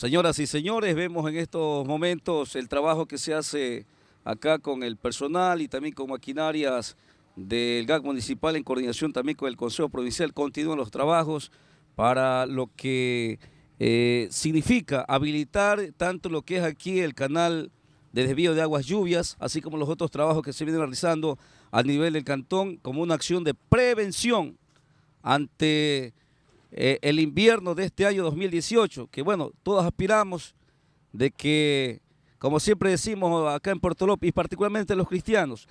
Señoras y señores, vemos en estos momentos el trabajo que se hace acá con el personal y también con maquinarias del GAC municipal en coordinación también con el Consejo Provincial. Continúan los trabajos para lo que eh, significa habilitar tanto lo que es aquí el canal de desvío de aguas lluvias, así como los otros trabajos que se vienen realizando a nivel del cantón como una acción de prevención ante eh, el invierno de este año 2018, que bueno, todos aspiramos de que, como siempre decimos acá en Puerto López, y particularmente los cristianos,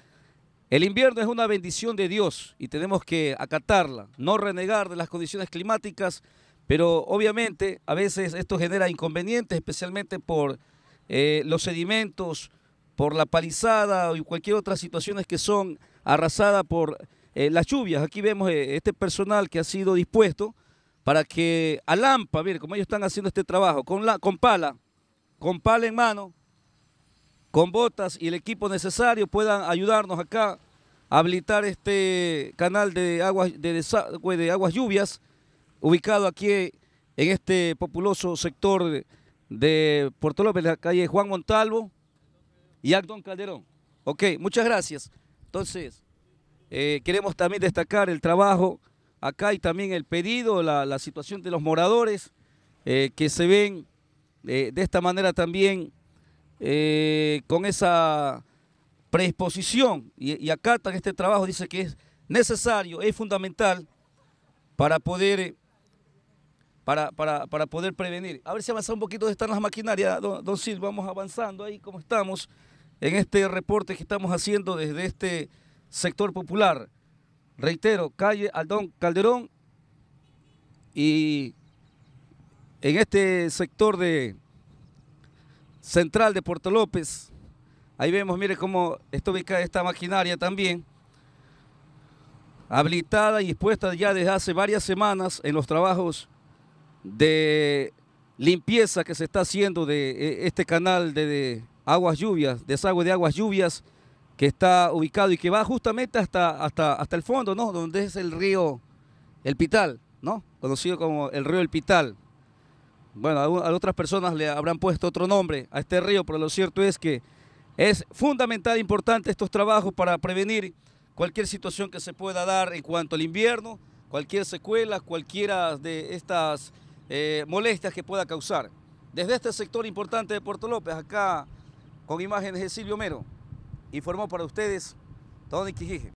el invierno es una bendición de Dios y tenemos que acatarla, no renegar de las condiciones climáticas, pero obviamente a veces esto genera inconvenientes, especialmente por eh, los sedimentos, por la palizada y cualquier otra situación que son arrasadas por eh, las lluvias. Aquí vemos este personal que ha sido dispuesto para que Alampa, mire, como ellos están haciendo este trabajo, con, la, pala, con pala en mano, con botas y el equipo necesario puedan ayudarnos acá a habilitar este canal de aguas, de, de aguas lluvias ubicado aquí en este populoso sector de Puerto López, la calle Juan Montalvo y Acton Calderón. Ok, muchas gracias. Entonces, eh, queremos también destacar el trabajo Acá hay también el pedido, la, situación de los moradores eh, que se ven eh, de esta manera también eh, con esa predisposición y, acá acatan este trabajo, dice que es necesario, es fundamental para poder, para, para, para poder prevenir. A ver si avanza un poquito de están las maquinarias, don, don vamos avanzando ahí como estamos en este reporte que estamos haciendo desde este sector popular reitero, calle Aldón Calderón y en este sector de central de Puerto López, ahí vemos, mire cómo está ubicada esta maquinaria también, habilitada y expuesta ya desde hace varias semanas en los trabajos de limpieza que se está haciendo de eh, este canal de, de aguas lluvias, desagüe de aguas lluvias, que está ubicado y que va justamente hasta, hasta, hasta el fondo, ¿no? Donde es el río El Pital, ¿no? Conocido como el río El Pital. Bueno, a, otras personas le habrán puesto otro nombre a este río, pero lo cierto es que es fundamental, importante estos trabajos para prevenir cualquier situación que se pueda dar en cuanto al invierno, cualquier secuela, cualquiera de estas eh, molestias que pueda causar. Desde este sector importante de Puerto López, acá con imágenes de Silvio Mero informó para ustedes Tony Quijije.